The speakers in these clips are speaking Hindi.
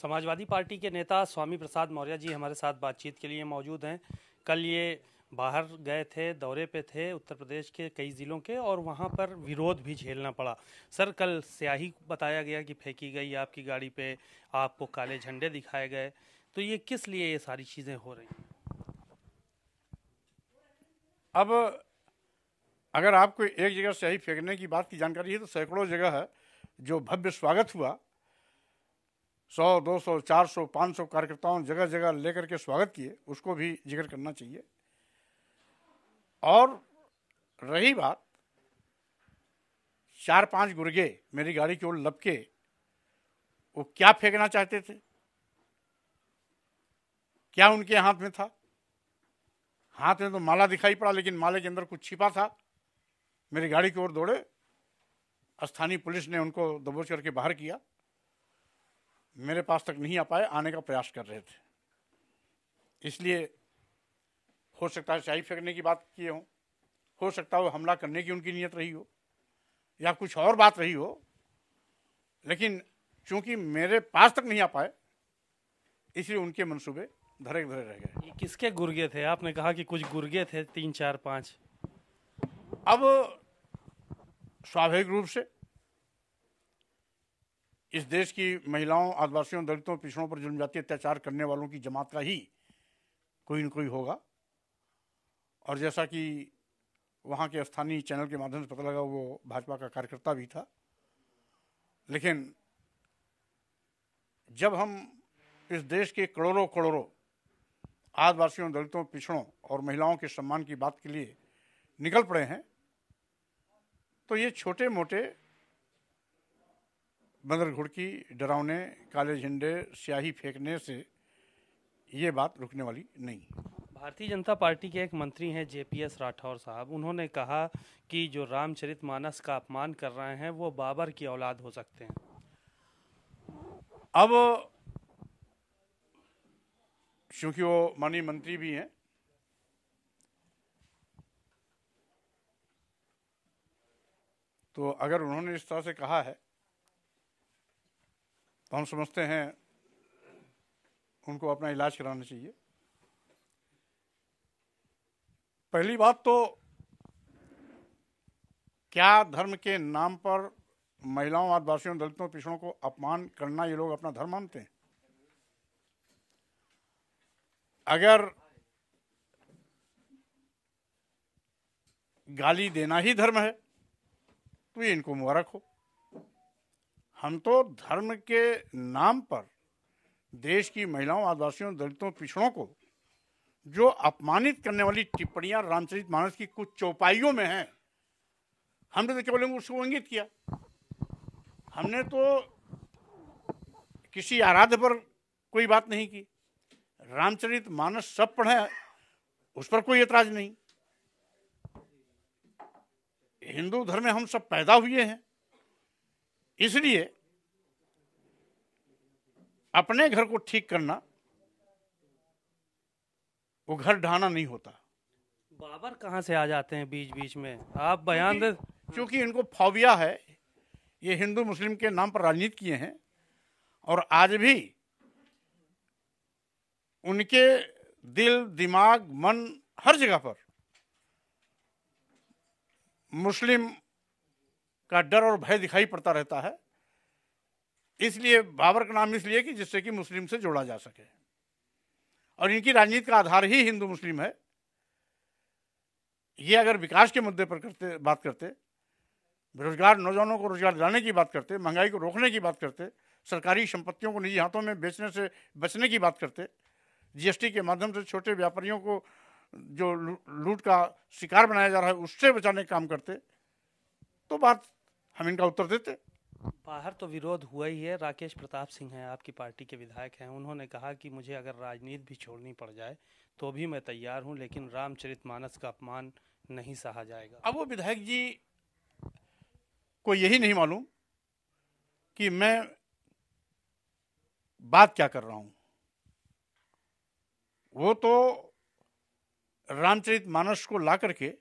समाजवादी पार्टी के नेता स्वामी प्रसाद मौर्य जी हमारे साथ बातचीत के लिए मौजूद हैं कल ये बाहर गए थे दौरे पे थे उत्तर प्रदेश के कई ज़िलों के और वहाँ पर विरोध भी झेलना पड़ा सर कल स्याही बताया गया कि फेंकी गई आपकी गाड़ी पे आपको काले झंडे दिखाए गए तो ये किस लिए ये सारी चीज़ें हो रही अब अगर आपको एक जगह स्याही फेंकने की बात की जानकारी है तो सैकड़ों जगह है जो भव्य स्वागत हुआ सौ दो सौ चार सौ पाँच सौ कार्यकर्ताओं जगह जगह लेकर के स्वागत किए उसको भी जिक्र करना चाहिए और रही बात चार पांच गुर्गे मेरी गाड़ी की ओर लपके वो क्या फेंकना चाहते थे क्या उनके हाथ में था हाथ में तो माला दिखाई पड़ा लेकिन माले के अंदर कुछ छिपा था मेरी गाड़ी की ओर दौड़े स्थानीय पुलिस ने उनको दबोच करके बाहर किया मेरे पास तक नहीं आ पाए आने का प्रयास कर रहे थे इसलिए हो सकता है स्याही फेंकने की बात किए हों हो सकता है हमला करने की उनकी नीयत रही हो या कुछ और बात रही हो लेकिन चूंकि मेरे पास तक नहीं आ पाए इसलिए उनके मंसूबे धरे धरे रह गए ये किसके गुर्गे थे आपने कहा कि कुछ गुर्गे थे तीन चार पाँच अब स्वाभाविक रूप से इस देश की महिलाओं आदिवासियों दलितों पिछड़ों पर जुल्म जाती अत्याचार करने वालों की जमात का ही कोई न कोई होगा और जैसा कि वहाँ के स्थानीय चैनल के माध्यम से पता लगा वो भाजपा का कार्यकर्ता भी था लेकिन जब हम इस देश के करोड़ों करोड़ों आदिवासियों दलितों पिछड़ों और महिलाओं के सम्मान की बात के लिए निकल पड़े हैं तो ये छोटे मोटे बंदर घुड़की डरावने काले झंडे स्याही फेंकने से ये बात रुकने वाली नहीं भारतीय जनता पार्टी के एक मंत्री हैं जेपीएस राठौर साहब उन्होंने कहा कि जो रामचरितमानस का अपमान कर रहे हैं वो बाबर की औलाद हो सकते हैं अब चूंकि वो माननीय मंत्री भी हैं तो अगर उन्होंने इस तरह से कहा है तो हम समझते हैं उनको अपना इलाज कराना चाहिए पहली बात तो क्या धर्म के नाम पर महिलाओं आदिवासियों दलितों पिछड़ों को अपमान करना ये लोग अपना धर्म मानते हैं अगर गाली देना ही धर्म है तो ये इनको मुबारक हो हम तो धर्म के नाम पर देश की महिलाओं आदिवासियों दलितों पिछड़ों को जो अपमानित करने वाली टिप्पणियां रामचरित मानस की कुछ चौपाइयों में हैं हमने तो केवल उसको इंगित किया हमने तो किसी आराध्य पर कोई बात नहीं की रामचरित मानस सब पढ़े उस पर कोई ऐतराज नहीं हिंदू धर्म में हम सब पैदा हुए हैं इसलिए अपने घर को ठीक करना वो घर ढाना नहीं होता बाबर कहाँ से आ जाते हैं बीच बीच में आप बयान दे क्योंकि इनको फौबिया है ये हिंदू मुस्लिम के नाम पर राजनीति किए हैं और आज भी उनके दिल दिमाग मन हर जगह पर मुस्लिम का डर और भय दिखाई पड़ता रहता है इसलिए बाबर का नाम इसलिए कि जिससे कि मुस्लिम से जोड़ा जा सके और इनकी राजनीति का आधार ही हिंदू मुस्लिम है ये अगर विकास के मुद्दे पर करते बात करते बेरोजगार नौजवानों को रोजगार दिलाने की बात करते महंगाई को रोकने की बात करते सरकारी संपत्तियों को निजी हाथों में बेचने से बचने की बात करते जीएसटी के माध्यम से छोटे व्यापारियों को जो लूट का शिकार बनाया जा रहा है उससे बचाने का काम करते तो बात हम इनका उत्तर देते बाहर तो विरोध हुआ ही है राकेश प्रताप सिंह हैं आपकी पार्टी के विधायक हैं उन्होंने कहा कि मुझे अगर राजनीति भी छोड़नी पड़ जाए तो भी मैं तैयार हूं लेकिन रामचरित मानस का अपमान नहीं सहा जाएगा अब वो विधायक जी को यही नहीं मालूम कि मैं बात क्या कर रहा हूं वो तो रामचरित मानस को ला करके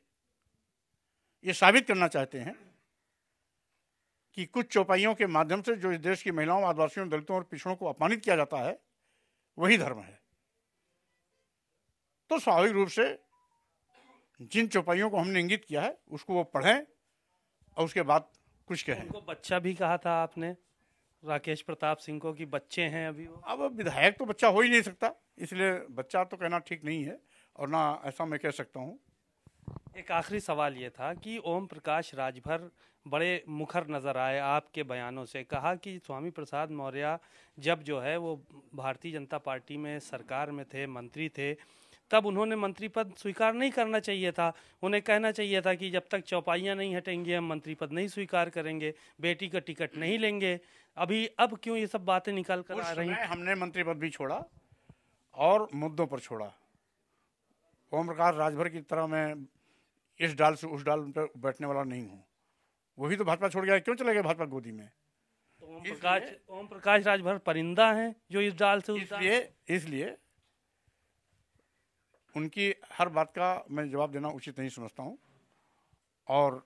ये साबित करना चाहते हैं कि कुछ चौपाइयों के माध्यम से जो इस देश की महिलाओं आदिवासियों दलितों और पिछड़ों को अपमानित किया जाता है वही धर्म है तो स्वाभाविक रूप से जिन चौपाइयों को हमने इंगित किया है उसको वो पढ़ें और उसके बाद कुछ कहें उनको बच्चा भी कहा था आपने राकेश प्रताप सिंह को कि बच्चे हैं अभी वो अब विधायक तो बच्चा हो ही नहीं सकता इसलिए बच्चा तो कहना ठीक नहीं है और ना ऐसा मैं कह सकता हूँ एक आखिरी सवाल ये था कि ओम प्रकाश राजभर बड़े मुखर नज़र आए आपके बयानों से कहा कि स्वामी प्रसाद मौर्य जब जो है वो भारतीय जनता पार्टी में सरकार में थे मंत्री थे तब उन्होंने मंत्री पद स्वीकार नहीं करना चाहिए था उन्हें कहना चाहिए था कि जब तक चौपाइयाँ नहीं हटेंगी हम मंत्री पद नहीं स्वीकार करेंगे बेटी का टिकट नहीं लेंगे अभी अब क्यों ये सब बातें निकाल कर आ रही हमने मंत्री पद भी छोड़ा और मुद्दों पर छोड़ा ओम प्रकाश राजभर की तरह मैं इस डाल से उस डाल पर बैठने वाला नहीं हूँ वही तो भाजपा छोड़ गया क्यों चले गए भाजपा गोदी में तो ओम प्रकाश ओम प्रकाश राजभर परिंदा हैं जो इस डाल से इसलिए इसलिए उनकी हर बात का मैं जवाब देना उचित नहीं समझता हूँ और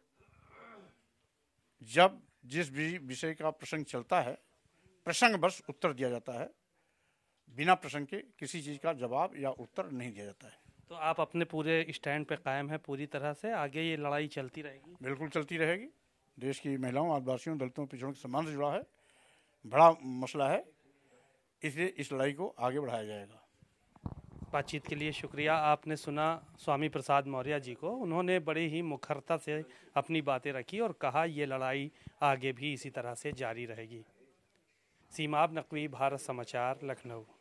जब जिस भी विषय का प्रसंग चलता है प्रसंग बस उत्तर दिया जाता है बिना प्रसंग के किसी चीज़ का जवाब या उत्तर नहीं दिया जाता है तो आप अपने पूरे स्टैंड पे कायम है पूरी तरह से आगे ये लड़ाई चलती रहेगी बिल्कुल चलती रहेगी देश की महिलाओं आदिवासियों दलितों पिछड़ों के सम्मान से जुड़ा है बड़ा मसला है इसलिए इस लड़ाई को आगे बढ़ाया जाएगा बातचीत के लिए शुक्रिया आपने सुना स्वामी प्रसाद मौर्य जी को उन्होंने बड़े ही मुखरता से अपनी बातें रखी और कहा ये लड़ाई आगे भी इसी तरह से जारी रहेगी सीमाब नकवी भारत समाचार लखनऊ